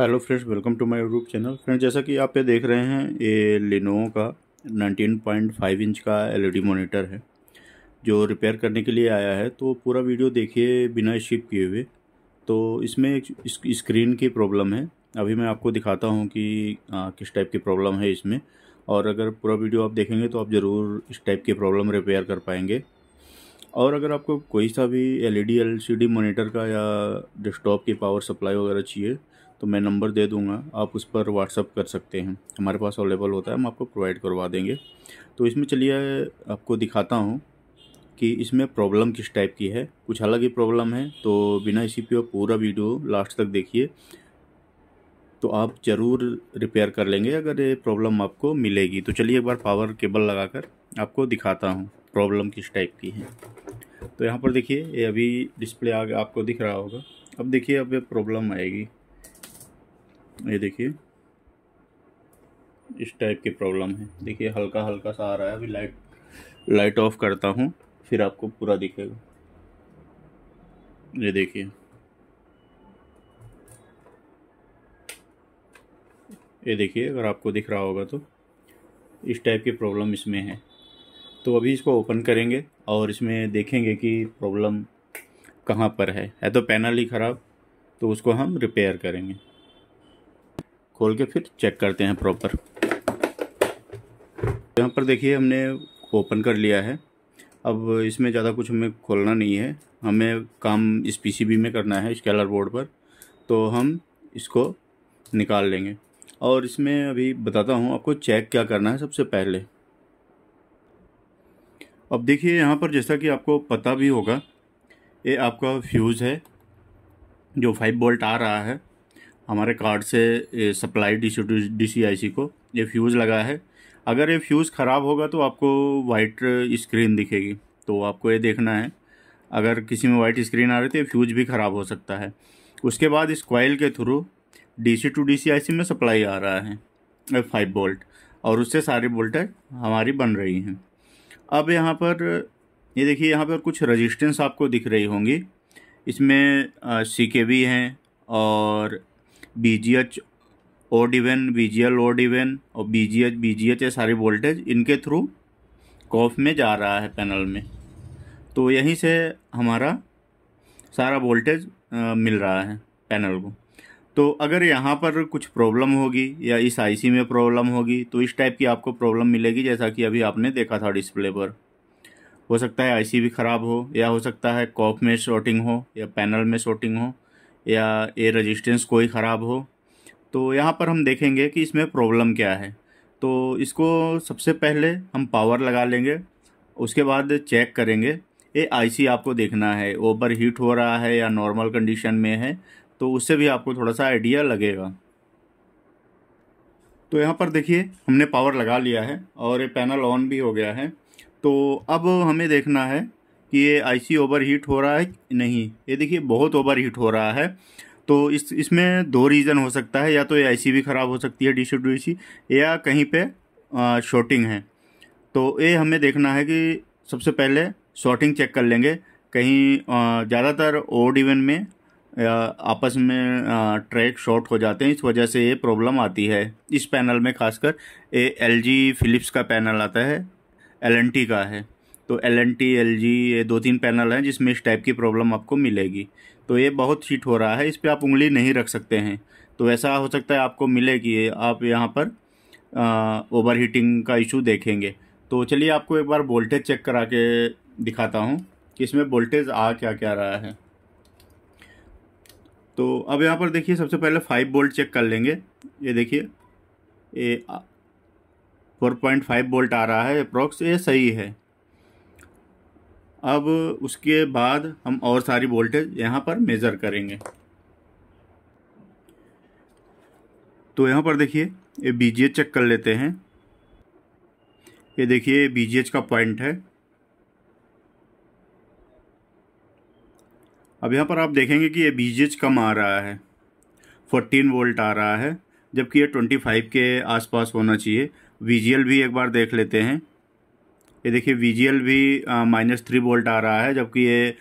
hello friends welcome to my YouTube channel friends जैसा कि आप ये देख रहे हैं ये लिनो का 19.5 इंच का एलईडी मॉनिटर e है जो रिपेयर करने के लिए आया है तो पूरा वीडियो देखिए बिना शिप किए हुए तो इसमें एक स्क्रीन की प्रॉब्लम है अभी मैं आपको दिखाता हूँ कि आ, किस टाइप की प्रॉब्लम है इसमें और अगर पूरा वीडियो आप देखेंगे तो आप ज़रूर इस टाइप की प्रॉब्लम रिपेयर कर पाएंगे और अगर आपको कोई सा भी एलईडी एलसीडी मॉनिटर का या डेस्कटॉप की पावर सप्लाई वगैरह चाहिए तो मैं नंबर दे दूंगा आप उस पर व्हाट्सअप कर सकते हैं हमारे पास अवेलेबल होता है हम आपको प्रोवाइड करवा देंगे तो इसमें चलिए आपको दिखाता हूँ कि इसमें प्रॉब्लम किस टाइप की है कुछ अलग ही प्रॉब्लम है तो बिना इसी पे पूरा वीडियो लास्ट तक देखिए तो आप ज़रूर रिपेयर कर लेंगे अगर ये प्रॉब्लम आपको मिलेगी तो चलिए एक बार पावर केबल लगाकर आपको दिखाता हूँ प्रॉब्लम किस टाइप की है तो यहाँ पर देखिए ये अभी डिस्प्ले आगे आपको दिख रहा होगा अब देखिए अब ये प्रॉब्लम आएगी ये देखिए इस टाइप की प्रॉब्लम है देखिए हल्का हल्का सा आ रहा है अभी लाइट लाइट ऑफ करता हूँ फिर आपको पूरा दिखेगा ये देखिए ये देखिए अगर आपको दिख रहा होगा तो इस टाइप की प्रॉब्लम इसमें है तो अभी इसको ओपन करेंगे और इसमें देखेंगे कि प्रॉब्लम कहाँ पर है है तो पैनल ही ख़राब तो उसको हम रिपेयर करेंगे खोल के फिर चेक करते हैं प्रॉपर यहाँ पर देखिए हमने ओपन कर लिया है अब इसमें ज़्यादा कुछ हमें खोलना नहीं है हमें काम इस पीसीबी में करना है स्केलर बोर्ड पर तो हम इसको निकाल लेंगे और इसमें अभी बताता हूँ आपको चेक क्या करना है सबसे पहले अब देखिए यहाँ पर जैसा कि आपको पता भी होगा ये आपका फ्यूज़ है जो फाइव बोल्ट आ रहा है हमारे कार्ड से सप्लाई डी सी को ये फ्यूज़ लगा है अगर ये फ्यूज़ ख़राब होगा तो आपको वाइट स्क्रीन दिखेगी तो आपको ये देखना है अगर किसी में वाइट स्क्रीन आ रही तो ये फ्यूज़ भी ख़राब हो सकता है उसके बाद इस क्वाइल के थ्रू डीसी टू डीसीआईसी में सप्लाई आ रहा है फाइव बोल्ट और उससे सारी बोल्टें हमारी बन रही हैं अब यहाँ पर ये देखिए यहाँ पर कुछ रजिस्टेंस आपको दिख रही होंगी इसमें सी के भी हैं और B G H odd even B G L odd even और B G H B G H ये सारी वोल्टेज इनके थ्रू कॉफ में जा रहा है पैनल में तो यहीं से हमारा सारा वोल्टेज मिल रहा है पैनल को तो अगर यहाँ पर कुछ प्रॉब्लम होगी या इस आईसी में प्रॉब्लम होगी तो इस टाइप की आपको प्रॉब्लम मिलेगी जैसा कि अभी आपने देखा था डिस्प्ले पर हो सकता है आईसी भी ख़राब हो या हो सकता है कॉफ में शॉर्टिंग हो या पैनल में शॉर्टिंग हो या एयर रजिस्टेंस कोई ख़राब हो तो यहाँ पर हम देखेंगे कि इसमें प्रॉब्लम क्या है तो इसको सबसे पहले हम पावर लगा लेंगे उसके बाद चेक करेंगे ये आईसी आपको देखना है ओवर हीट हो रहा है या नॉर्मल कंडीशन में है तो उससे भी आपको थोड़ा सा आइडिया लगेगा तो यहाँ पर देखिए हमने पावर लगा लिया है और ये पैनल ऑन भी हो गया है तो अब हमें देखना है कि ये आईसी ओवर हीट हो रहा है नहीं ये देखिए बहुत ओवर हीट हो रहा है तो इस इसमें दो रीज़न हो सकता है या तो ये आईसी भी ख़राब हो सकती है डी सी या कहीं पर शॉर्टिंग है तो ये हमें देखना है कि सबसे पहले शॉर्टिंग चेक कर लेंगे कहीं ज़्यादातर ओड इवन में आपस में ट्रैक शॉर्ट हो जाते हैं इस वजह से ये प्रॉब्लम आती है इस पैनल में खासकर ये एल जी फिलिप्स का पैनल आता है एल का है तो L N T L G ये दो तीन पैनल हैं जिसमें इस टाइप की प्रॉब्लम आपको मिलेगी तो ये बहुत हीट हो रहा है इस पर आप उंगली नहीं रख सकते हैं तो ऐसा हो सकता है आपको मिले कि आप यहाँ पर ओवर हीटिंग का इशू देखेंगे तो चलिए आपको एक बार वोल्टेज चेक करा के दिखाता हूँ कि इसमें वोल्टेज आ क्या क्या रहा है तो अब यहाँ पर देखिए सबसे पहले फाइव वोल्ट चेक कर लेंगे ये देखिए ये फोर पॉइंट फाइव वोल्ट आ रहा है अप्रॉक्स ये सही है अब उसके बाद हम और सारी वोल्टेज यहाँ पर मेज़र करेंगे तो यहाँ पर देखिए ये बी चेक कर लेते हैं ये देखिए बी का पॉइंट है अब यहाँ पर आप देखेंगे कि ये बी कम आ रहा है 14 वोल्ट आ रहा है जबकि ये 25 के आसपास होना चाहिए वी भी एक बार देख लेते हैं ये देखिए वी भी माइनस थ्री वोल्ट आ रहा है जबकि ये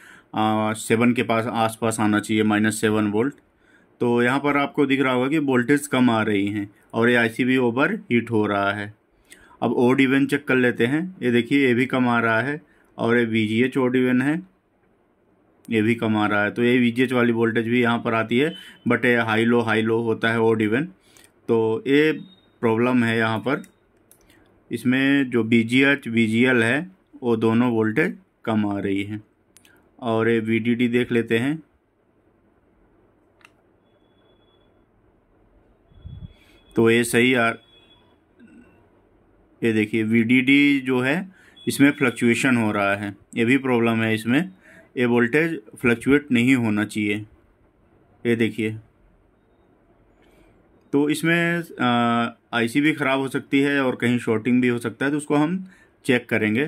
सेवन के पास आसपास आना चाहिए माइनस सेवन वोल्ट तो यहाँ पर आपको दिख रहा होगा कि वोल्टेज कम आ रही हैं और ये आई ओवर हीट हो रहा है अब ओड इवन चेक कर लेते हैं ये देखिए ये भी कम आ रहा है और ये V G H odd even है ये भी कम आ रहा है तो ये वी जी एच वाली वोल्टेज भी यहाँ पर आती है बट ये हाई लो हाई लो होता है ओड इवन तो ये प्रॉब्लम है यहाँ पर इसमें जो B G H V G L है वो दोनों वोल्टेज कम आ रही है और ये वी डी डी देख लेते हैं तो ये सही आ ये देखिए वी डी डी जो है इसमें फ्लक्चुएशन हो रहा है ये भी प्रॉब्लम है इसमें ये वोल्टेज फ्लक्चुएट नहीं होना चाहिए ये देखिए तो इसमें आ, आईसी भी ख़राब हो सकती है और कहीं शॉर्टिंग भी हो सकता है तो उसको हम चेक करेंगे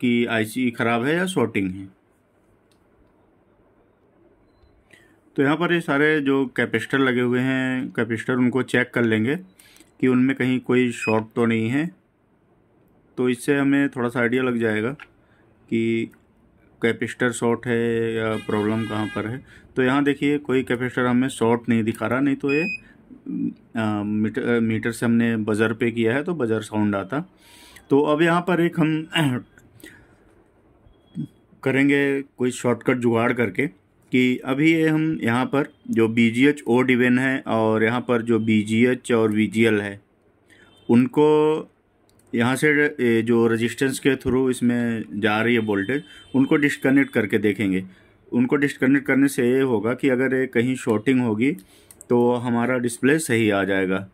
कि आईसी ख़राब है या शॉर्टिंग है तो यहाँ पर ये सारे जो कैपेसिटर लगे हुए हैं कैपेसिटर उनको चेक कर लेंगे कि उनमें कहीं कोई शॉर्ट तो नहीं है तो इससे हमें थोड़ा सा आइडिया लग जाएगा कि कैपेसिटर शॉर्ट है या प्रॉब्लम कहाँ पर है तो यहाँ देखिए कोई कैपेसिटर हमें शॉर्ट नहीं दिखा रहा नहीं तो ये मीटर मीटर से हमने बज़र पे किया है तो बज़र साउंड आता तो अब यहाँ पर एक हम करेंगे कोई शॉर्टकट जुगाड़ करके कि अभी ये हम यहाँ पर जो B G H odd even है और यहाँ पर जो बी जी एच और वी जी एल है उनको यहाँ से जो रेजिस्टेंस के थ्रू इसमें जा रही है वोल्टेज उनको डिस्कनेक्ट करके देखेंगे उनको डिस्कनेक्ट करने से ये होगा कि अगर ये कहीं शॉर्टिंग होगी तो हमारा डिस्प्ले सही आ जाएगा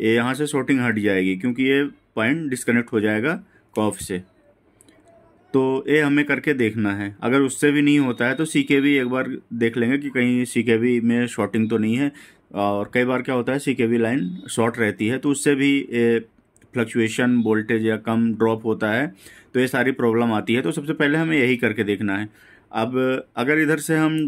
ये यहाँ से शॉर्टिंग हट जाएगी क्योंकि ये पॉइंट डिस्कनेक्ट हो जाएगा कॉफ से तो ये हमें करके देखना है अगर उससे भी नहीं होता है तो सी के भी एक बार देख लेंगे कि कहीं सी के भी में शॉर्टिंग तो नहीं है और कई बार क्या होता है सी के वी लाइन शॉर्ट रहती है तो उससे भी फ्लक्चुएशन वोल्टेज या कम ड्रॉप होता है तो ये सारी प्रॉब्लम आती है तो सबसे पहले हमें यही करके देखना है अब अगर इधर से हम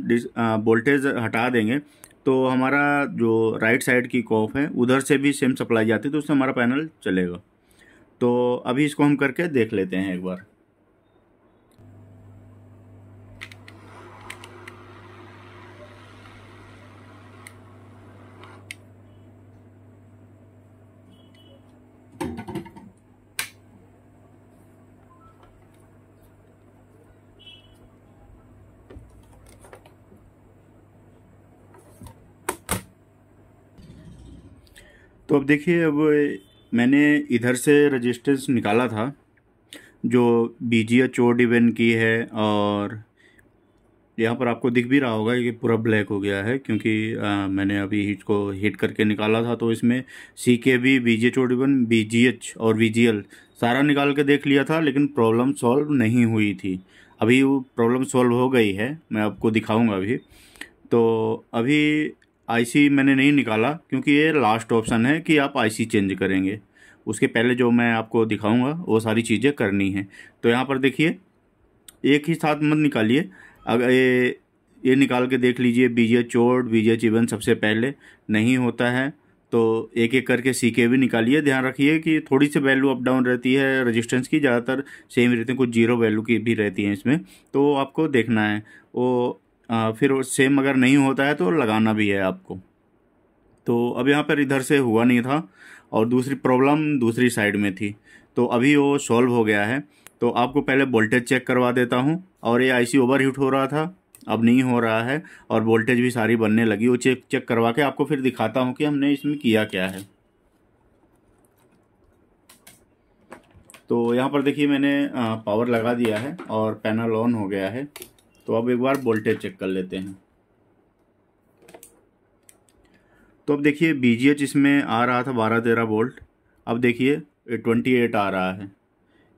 वोल्टेज हटा देंगे तो हमारा जो राइट साइड की कॉफ है उधर से भी सेम सप्लाई जाती है तो उससे हमारा पैनल चलेगा तो अभी इसको हम करके देख लेते हैं एक बार तो अब देखिए अब मैंने इधर से रजिस्टेंस निकाला था जो बी जी एच ओड की है और यहाँ पर आपको दिख भी रहा होगा कि पूरा ब्लैक हो गया है क्योंकि आ, मैंने अभी हीट को हीट करके निकाला था तो इसमें सी के B B G H odd even B G H और वी जी एल सारा निकाल के देख लिया था लेकिन प्रॉब्लम सॉल्व नहीं हुई थी अभी वो प्रॉब्लम सॉल्व हो गई है मैं आपको दिखाऊंगा अभी तो अभी आईसी मैंने नहीं निकाला क्योंकि ये लास्ट ऑप्शन है कि आप आईसी चेंज करेंगे उसके पहले जो मैं आपको दिखाऊंगा वो सारी चीज़ें करनी हैं तो यहाँ पर देखिए एक ही साथ मत निकालिए अगर ये ये निकाल के देख लीजिए बीजे चोट बीजे चिवन सबसे पहले नहीं होता है तो एक एक करके सी के भी निकालिए ध्यान रखिए कि थोड़ी सी वैल्यू अप डाउन रहती है रजिस्टेंस की ज़्यादातर सेम रहती है कुछ जीरो वैल्यू की भी रहती है इसमें तो आपको देखना है वो आ, फिर सेम अगर नहीं होता है तो लगाना भी है आपको तो अब यहाँ पर इधर से हुआ नहीं था और दूसरी प्रॉब्लम दूसरी साइड में थी तो अभी वो सॉल्व हो गया है तो आपको पहले वोल्टेज चेक करवा देता हूँ और ये आईसी ओवरहीट हो रहा था अब नहीं हो रहा है और वोल्टेज भी सारी बनने लगी वो चेक चेक करवा के आपको फिर दिखाता हूँ कि हमने इसमें किया क्या है तो यहाँ पर देखिए मैंने पावर लगा दिया है और पैनल ऑन हो गया है तो अब एक बार वोल्टेज चेक कर लेते हैं तो अब देखिए बी इसमें आ रहा था बारह तेरह वोल्ट अब देखिए ट्वेंटी एट आ रहा है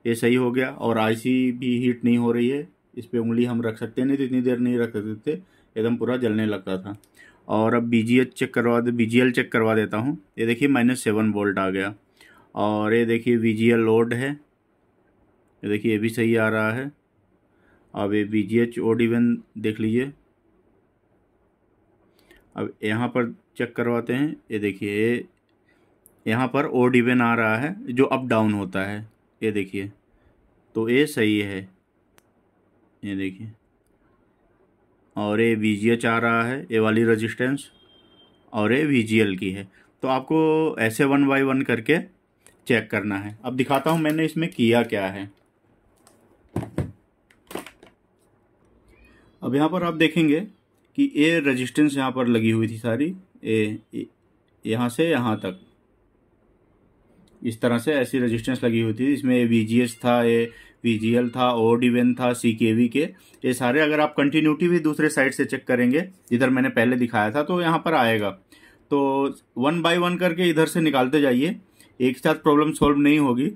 ये सही हो गया और आईसी भी हीट नहीं हो रही है इस पर उंगली हम रख सकते नहीं तो इतनी देर नहीं रख सकते थे एकदम पूरा जलने लगता था और अब बी चेक करवा दे बी चेक करवा देता हूँ ये देखिए माइनस सेवन वोल्ट आ गया और ये देखिए वी लोड है ये देखिए ये भी सही आ रहा है अब ये B G H odd even देख लीजिए अब यहाँ पर चेक करवाते हैं ये देखिए यहाँ पर ओ डी वन आ रहा है जो अप डाउन होता है ये देखिए तो ये सही है ये देखिए और ये वी जी एच आ रहा है ये वाली रजिस्टेंस और ये वी जी एल की है तो आपको ऐसे वन बाई वन करके चेक करना है अब दिखाता हूँ मैंने इसमें किया क्या है अब यहाँ पर आप देखेंगे कि ए रेजिस्टेंस यहाँ पर लगी हुई थी सारी ए यहाँ से यहाँ तक इस तरह से ऐसी रेजिस्टेंस लगी हुई थी इसमें वी जी एस था ए वी जी एल था ओ डी वेन था सी के वी के ये सारे अगर आप कंटिन्यूटी भी दूसरे साइड से चेक करेंगे जिधर मैंने पहले दिखाया था तो यहाँ पर आएगा तो वन बाय वन करके इधर से निकालते जाइए एक साथ प्रॉब्लम सॉल्व नहीं होगी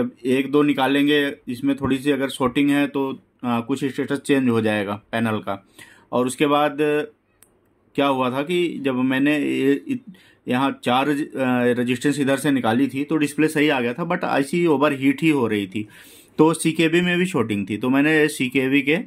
जब एक दो निकालेंगे इसमें थोड़ी सी अगर शॉर्टिंग है तो आ, कुछ स्टेटस चेंज हो जाएगा पैनल का और उसके बाद क्या हुआ था कि जब मैंने यहाँ चार रजिस्टेंस इधर से निकाली थी तो डिस्प्ले सही आ गया था बट आईसी ओवर हीट ही हो रही थी तो सी में भी शॉटिंग थी तो मैंने सी के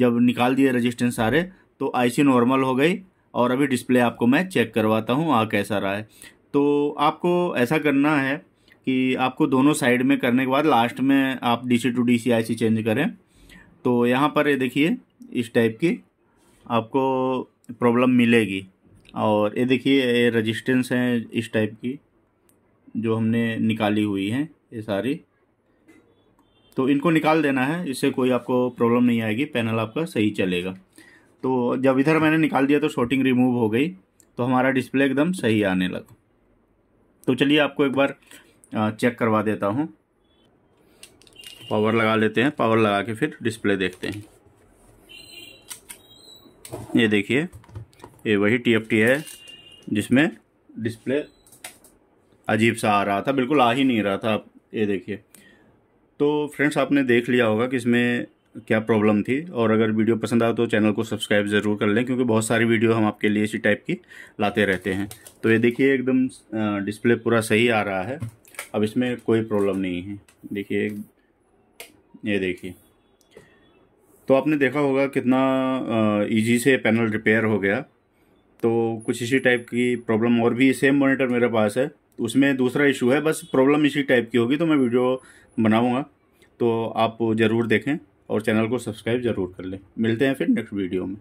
जब निकाल दिए रजिस्टेंस सारे तो आईसी नॉर्मल हो गई और अभी डिस्प्ले आपको मैं चेक करवाता हूँ आ कैसा रहा है तो आपको ऐसा करना है कि आपको दोनों साइड में करने के बाद लास्ट में आप D C to D C I C change करें तो यहाँ पर ये देखिए इस टाइप की आपको प्रॉब्लम मिलेगी और ये देखिए ये रजिस्टेंस हैं इस टाइप की जो हमने निकाली हुई हैं ये सारी तो इनको निकाल देना है इससे कोई आपको प्रॉब्लम नहीं आएगी पैनल आपका सही चलेगा तो जब इधर मैंने निकाल दिया तो शॉटिंग रिमूव हो गई तो हमारा डिस्प्ले एकदम सही आने लगा तो चलिए आपको एक बार चेक करवा देता हूँ पावर लगा लेते हैं पावर लगा के फिर डिस्प्ले देखते हैं ये देखिए ये वही टीएफटी है जिसमें डिस्प्ले अजीब सा आ रहा था बिल्कुल आ ही नहीं रहा था ये देखिए तो फ्रेंड्स आपने देख लिया होगा कि इसमें क्या प्रॉब्लम थी और अगर वीडियो पसंद आए तो चैनल को सब्सक्राइब ज़रूर कर लें क्योंकि बहुत सारी वीडियो हम आपके लिए इसी टाइप की लाते रहते हैं तो ये देखिए एकदम डिस्प्ले पूरा सही आ रहा है अब इसमें कोई प्रॉब्लम नहीं है देखिए ये देखिए तो आपने देखा होगा कितना इजी से पैनल रिपेयर हो गया तो कुछ इसी टाइप की प्रॉब्लम और भी सेम मॉनिटर मेरे पास है उसमें दूसरा इशू है बस प्रॉब्लम इसी टाइप की होगी तो मैं वीडियो बनाऊँगा तो आप ज़रूर देखें और चैनल को सब्सक्राइब ज़रूर कर लें मिलते हैं फिर नेक्स्ट वीडियो में